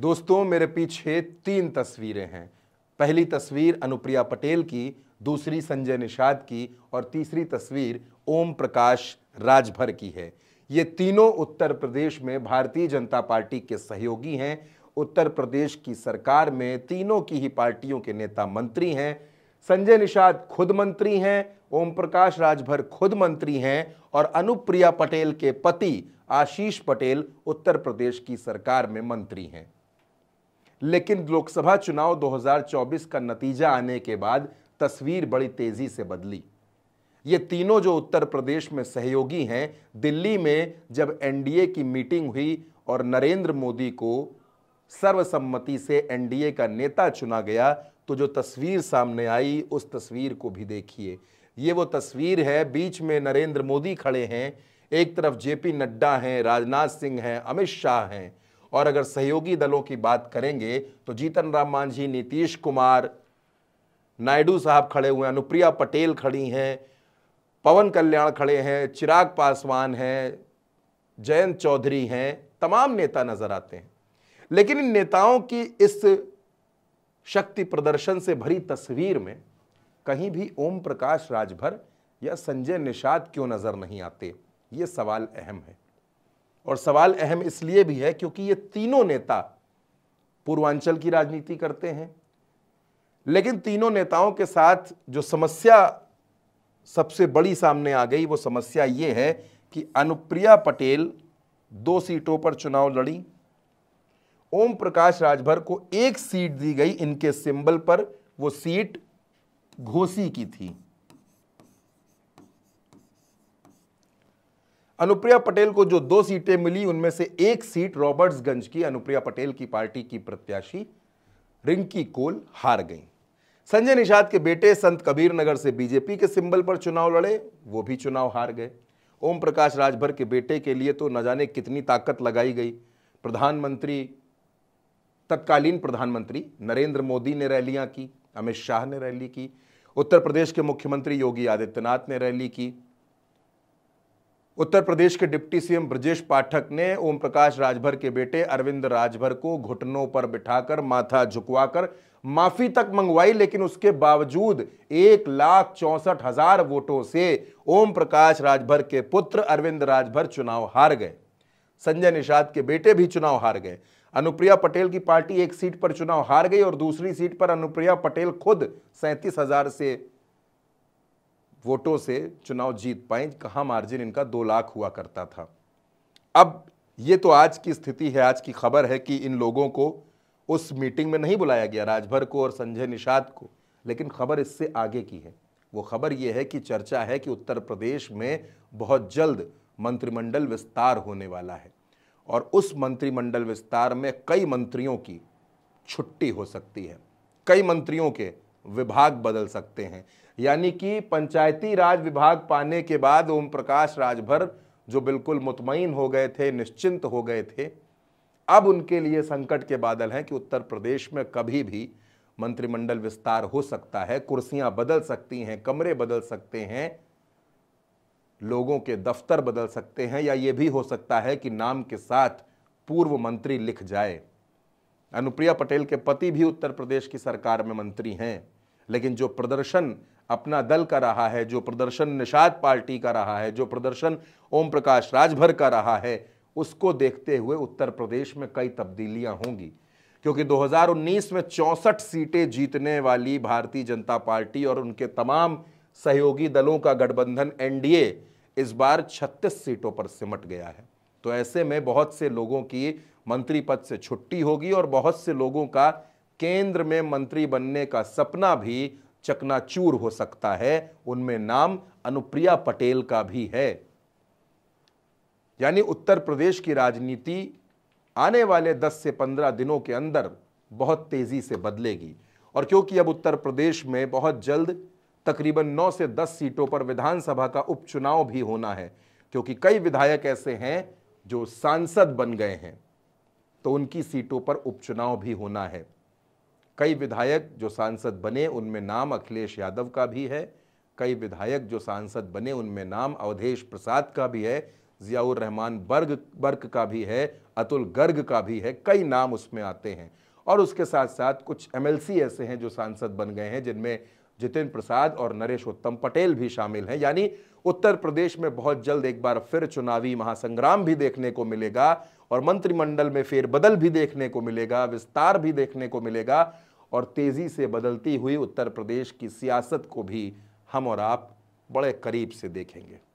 दोस्तों मेरे पीछे तीन तस्वीरें हैं पहली तस्वीर अनुप्रिया पटेल की दूसरी संजय निषाद की और तीसरी तस्वीर ओम प्रकाश राजभर की है ये तीनों उत्तर प्रदेश में भारतीय जनता पार्टी के सहयोगी हैं उत्तर प्रदेश की सरकार में तीनों की ही पार्टियों के नेता मंत्री हैं संजय निषाद खुद मंत्री हैं ओम प्रकाश राजभर खुद मंत्री हैं और अनुप्रिया पटेल के पति आशीष पटेल उत्तर प्रदेश की सरकार में मंत्री हैं लेकिन लोकसभा चुनाव 2024 का नतीजा आने के बाद तस्वीर बड़ी तेजी से बदली ये तीनों जो उत्तर प्रदेश में सहयोगी हैं दिल्ली में जब एनडीए की मीटिंग हुई और नरेंद्र मोदी को सर्वसम्मति से एनडीए का नेता चुना गया तो जो तस्वीर सामने आई उस तस्वीर को भी देखिए ये वो तस्वीर है बीच में नरेंद्र मोदी खड़े हैं एक तरफ जेपी नड्डा हैं राजनाथ सिंह हैं अमित शाह हैं और अगर सहयोगी दलों की बात करेंगे तो जीतन राम मांझी नीतीश कुमार नायडू साहब खड़े हुए हैं अनुप्रिया पटेल खड़ी हैं पवन कल्याण खड़े हैं चिराग पासवान हैं जयंत चौधरी हैं तमाम नेता नजर आते हैं लेकिन इन नेताओं की इस शक्ति प्रदर्शन से भरी तस्वीर में कहीं भी ओम प्रकाश राजभर या संजय निषाद क्यों नजर नहीं आते ये सवाल अहम है और सवाल अहम इसलिए भी है क्योंकि ये तीनों नेता पूर्वांचल की राजनीति करते हैं लेकिन तीनों नेताओं के साथ जो समस्या सबसे बड़ी सामने आ गई वो समस्या ये है कि अनुप्रिया पटेल दो सीटों पर चुनाव लड़ी ओम प्रकाश राजभर को एक सीट दी गई इनके सिंबल पर वो सीट घोसी की थी अनुप्रिया पटेल को जो दो सीटें मिली उनमें से एक सीट रॉबर्ट्सगंज की अनुप्रिया पटेल की पार्टी की प्रत्याशी रिंकी कोल हार गई संजय निषाद के बेटे संत कबीर नगर से बीजेपी के सिंबल पर चुनाव लड़े वो भी चुनाव हार गए ओम प्रकाश राजभर के बेटे के लिए तो न जाने कितनी ताकत लगाई गई प्रधानमंत्री तत्कालीन प्रधानमंत्री नरेंद्र मोदी ने रैलियां की अमित शाह ने रैली की उत्तर प्रदेश के मुख्यमंत्री योगी आदित्यनाथ ने रैली की उत्तर प्रदेश के डिप्टी सीएम ब्रजेश पाठक ने ओम प्रकाश राजभर के बेटे अरविंद राजभर को घुटनों पर बिठाकर माथा झुकवाकर माफी तक मंगवाई लेकिन उसके बावजूद एक लाख चौसठ हजार वोटों से ओम प्रकाश राजभर के पुत्र अरविंद राजभर चुनाव हार गए संजय निषाद के बेटे भी चुनाव हार गए अनुप्रिया पटेल की पार्टी एक सीट पर चुनाव हार गई और दूसरी सीट पर अनुप्रिया पटेल खुद सैंतीस हजार से वोटों से चुनाव जीत पाए कहाँ मार्जिन इनका दो लाख हुआ करता था अब ये तो आज की स्थिति है आज की खबर है कि इन लोगों को उस मीटिंग में नहीं बुलाया गया राजभर को और संजय निषाद को लेकिन खबर इससे आगे की है वो खबर ये है कि चर्चा है कि उत्तर प्रदेश में बहुत जल्द मंत्रिमंडल विस्तार होने वाला है और उस मंत्रिमंडल विस्तार में कई मंत्रियों की छुट्टी हो सकती है कई मंत्रियों के विभाग बदल सकते हैं यानी कि पंचायती राज विभाग पाने के बाद ओम प्रकाश राजभर जो बिल्कुल मुतमिन हो गए थे निश्चिंत हो गए थे अब उनके लिए संकट के बादल हैं कि उत्तर प्रदेश में कभी भी मंत्रिमंडल विस्तार हो सकता है कुर्सियां बदल सकती हैं कमरे बदल सकते हैं लोगों के दफ्तर बदल सकते हैं या ये भी हो सकता है कि नाम के साथ पूर्व मंत्री लिख जाए अनुप्रिया पटेल के पति भी उत्तर प्रदेश की सरकार में मंत्री हैं लेकिन जो प्रदर्शन अपना दल का रहा है जो प्रदर्शन निषाद पार्टी का रहा है जो प्रदर्शन ओम प्रकाश राजभर का रहा है उसको देखते हुए उत्तर प्रदेश में कई तब्दीलियां होंगी क्योंकि 2019 में 64 सीटें जीतने वाली भारतीय जनता पार्टी और उनके तमाम सहयोगी दलों का गठबंधन एनडीए इस बार 36 सीटों पर सिमट गया है तो ऐसे में बहुत से लोगों की मंत्री पद से छुट्टी होगी और बहुत से लोगों का केंद्र में मंत्री बनने का सपना भी चकनाचूर हो सकता है उनमें नाम अनुप्रिया पटेल का भी है यानी उत्तर प्रदेश की राजनीति आने वाले 10 से 15 दिनों के अंदर बहुत तेज़ी से बदलेगी और क्योंकि अब उत्तर प्रदेश में बहुत जल्द तकरीबन 9 से 10 सीटों पर विधानसभा का उपचुनाव भी होना है क्योंकि कई विधायक ऐसे हैं जो सांसद बन गए हैं तो उनकी सीटों पर उपचुनाव भी होना है कई विधायक जो सांसद बने उनमें नाम अखिलेश यादव का भी है कई विधायक जो सांसद बने उनमें नाम अवधेश प्रसाद का भी है जियाउर रहमान बर्ग बर्क का भी है अतुल गर्ग का भी है कई नाम उसमें आते हैं और उसके साथ साथ कुछ एमएलसी ऐसे हैं जो सांसद बन गए हैं जिनमें जितेंद्र प्रसाद और नरेश उत्तम पटेल भी शामिल हैं यानी उत्तर प्रदेश में बहुत जल्द एक बार फिर चुनावी महासंग्राम भी देखने को मिलेगा और मंत्रिमंडल में फेरबदल भी देखने को मिलेगा विस्तार भी देखने को मिलेगा और तेज़ी से बदलती हुई उत्तर प्रदेश की सियासत को भी हम और आप बड़े करीब से देखेंगे